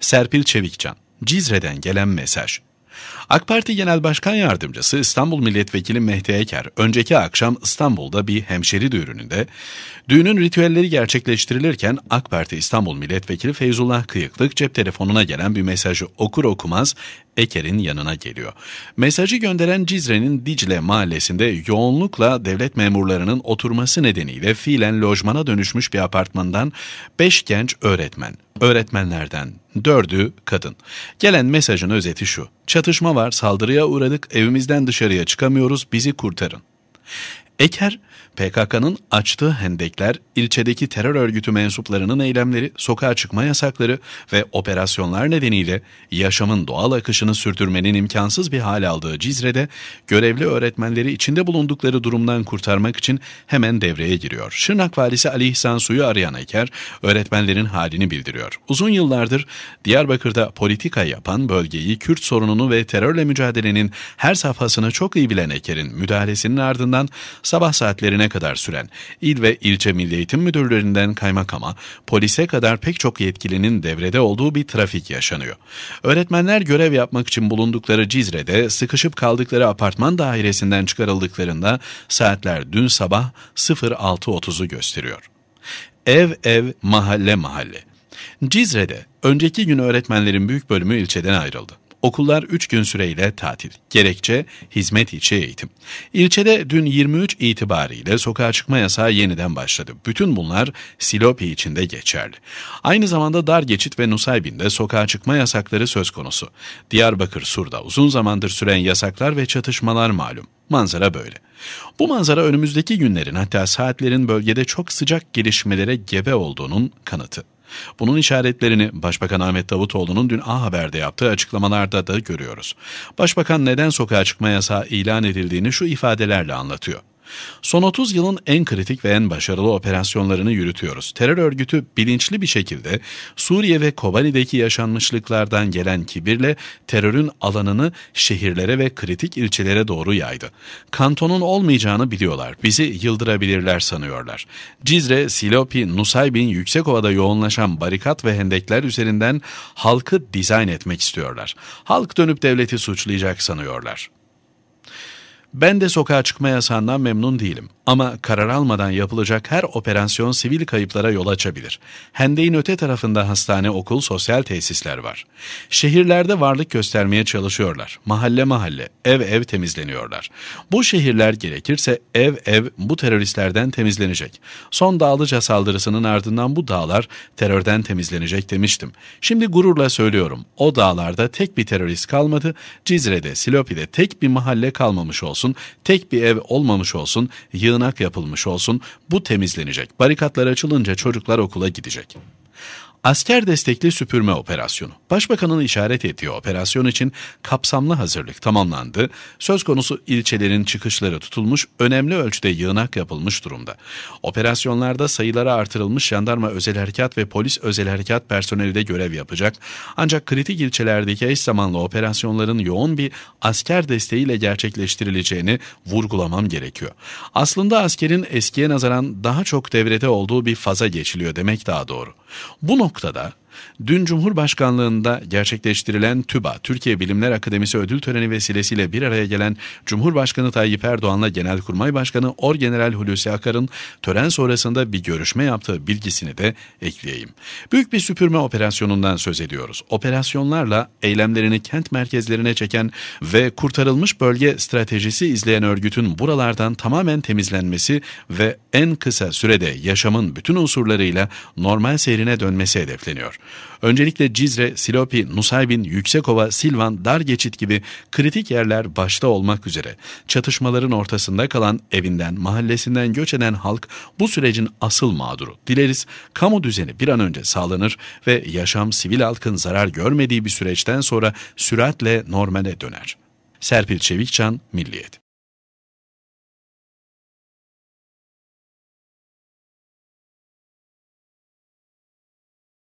Serpil Çevikcan, Cizre'den gelen mesaj. AK Parti Genel Başkan Yardımcısı İstanbul Milletvekili Mehdi Eker, önceki akşam İstanbul'da bir hemşeri düğününde, düğünün ritüelleri gerçekleştirilirken AK Parti İstanbul Milletvekili Feyzullah Kıyıklık cep telefonuna gelen bir mesajı okur okumaz Eker'in yanına geliyor. Mesajı gönderen Cizre'nin Dicle mahallesinde yoğunlukla devlet memurlarının oturması nedeniyle fiilen lojmana dönüşmüş bir apartmandan 5 genç öğretmen Öğretmenlerden dördü kadın. Gelen mesajın özeti şu. Çatışma var, saldırıya uğradık, evimizden dışarıya çıkamıyoruz, bizi kurtarın. Eker PKK'nın açtığı hendekler, ilçedeki terör örgütü mensuplarının eylemleri, sokağa çıkma yasakları ve operasyonlar nedeniyle yaşamın doğal akışını sürdürmenin imkansız bir hal aldığı Cizre'de görevli öğretmenleri içinde bulundukları durumdan kurtarmak için hemen devreye giriyor. Şırnak valisi Ali İhsan Su'yu arayan Eker, öğretmenlerin halini bildiriyor. Uzun yıllardır Diyarbakır'da politika yapan bölgeyi Kürt sorununu ve terörle mücadelenin her safhasını çok iyi bilen Eker'in müdahalesinin ardından sabah saatlerine Müdürlüğü'ne kadar süren il ve ilçe Milli Eğitim Müdürlerinden kaymakama, polise kadar pek çok yetkilinin devrede olduğu bir trafik yaşanıyor. Öğretmenler görev yapmak için bulundukları Cizre'de sıkışıp kaldıkları apartman dairesinden çıkarıldıklarında saatler dün sabah 06.30'u gösteriyor. Ev ev, mahalle mahalle. Cizre'de önceki gün öğretmenlerin büyük bölümü ilçeden ayrıldı. Okullar 3 gün süreyle tatil. Gerekçe hizmet içi eğitim. İlçede dün 23 itibariyle sokağa çıkma yasağı yeniden başladı. Bütün bunlar Silopi için de geçerli. Aynı zamanda dar geçit ve Nusaybin'de sokağa çıkma yasakları söz konusu. Diyarbakır Sur'da uzun zamandır süren yasaklar ve çatışmalar malum. Manzara böyle. Bu manzara önümüzdeki günlerin hatta saatlerin bölgede çok sıcak gelişmelere gebe olduğunun kanıtı. Bunun işaretlerini Başbakan Ahmet Davutoğlu'nun dün A Haber'de yaptığı açıklamalarda da görüyoruz. Başbakan neden sokağa çıkma yasağı ilan edildiğini şu ifadelerle anlatıyor. Son 30 yılın en kritik ve en başarılı operasyonlarını yürütüyoruz. Terör örgütü bilinçli bir şekilde Suriye ve Kobani'deki yaşanmışlıklardan gelen kibirle terörün alanını şehirlere ve kritik ilçelere doğru yaydı. Kantonun olmayacağını biliyorlar. Bizi yıldırabilirler sanıyorlar. Cizre, Silopi, Nusaybin, Yüksekova'da yoğunlaşan barikat ve hendekler üzerinden halkı dizayn etmek istiyorlar. Halk dönüp devleti suçlayacak sanıyorlar. Ben de sokağa çıkma yasağından memnun değilim. Ama karar almadan yapılacak her operasyon sivil kayıplara yol açabilir. Hendeyin öte tarafında hastane, okul, sosyal tesisler var. Şehirlerde varlık göstermeye çalışıyorlar. Mahalle mahalle, ev ev temizleniyorlar. Bu şehirler gerekirse ev ev bu teröristlerden temizlenecek. Son dağlıca saldırısının ardından bu dağlar terörden temizlenecek demiştim. Şimdi gururla söylüyorum. O dağlarda tek bir terörist kalmadı. Cizre'de, Silopi'de tek bir mahalle kalmamış oldu olsun, tek bir ev olmamış olsun, yığınak yapılmış olsun bu temizlenecek. Barikatlar açılınca çocuklar okula gidecek. Asker destekli süpürme operasyonu. Başbakanın işaret ettiği operasyon için kapsamlı hazırlık tamamlandı. Söz konusu ilçelerin çıkışları tutulmuş, önemli ölçüde yığınak yapılmış durumda. Operasyonlarda sayıları artırılmış jandarma özel harekat ve polis özel harekat personeli de görev yapacak. Ancak kritik ilçelerdeki eş zamanlı operasyonların yoğun bir asker desteğiyle gerçekleştirileceğini vurgulamam gerekiyor. Aslında askerin eskiye nazaran daha çok devrede olduğu bir faza geçiliyor demek daha doğru. Bu noktada Dün Cumhurbaşkanlığında gerçekleştirilen TÜBA, Türkiye Bilimler Akademisi ödül töreni vesilesiyle bir araya gelen Cumhurbaşkanı Tayyip Erdoğan'la Genelkurmay Başkanı Orgeneral Hulusi Akar'ın tören sonrasında bir görüşme yaptığı bilgisini de ekleyeyim. Büyük bir süpürme operasyonundan söz ediyoruz. Operasyonlarla eylemlerini kent merkezlerine çeken ve kurtarılmış bölge stratejisi izleyen örgütün buralardan tamamen temizlenmesi ve en kısa sürede yaşamın bütün unsurlarıyla normal seyrine dönmesi hedefleniyor. Öncelikle Cizre, Silopi, Nusaybin, Yüksekova, Silvan, Dar Geçit gibi kritik yerler başta olmak üzere çatışmaların ortasında kalan evinden, mahallesinden göç eden halk bu sürecin asıl mağduru. Dileriz kamu düzeni bir an önce sağlanır ve yaşam sivil halkın zarar görmediği bir süreçten sonra süratle normale döner. Serpil Çevikçan, Milliyet